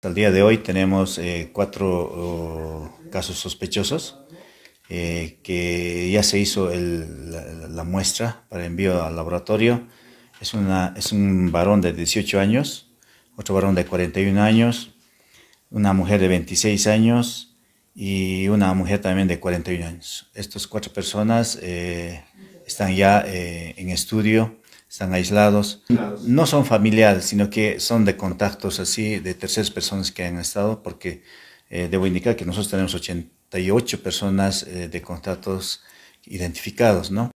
Hasta el día de hoy tenemos eh, cuatro oh, casos sospechosos eh, que ya se hizo la, muestra para envío al laboratorio. Es, un varón de 18 años, otro varón de 41 años, una mujer de 26 años y una mujer también de 41 años. Estas cuatro personas eh, están ya en estudio están aislados, no son familiares, sino que son de contactos así, de terceras personas que han estado, porque eh, debo indicar que nosotros tenemos 88 personas eh, de contactos identificados, ¿no?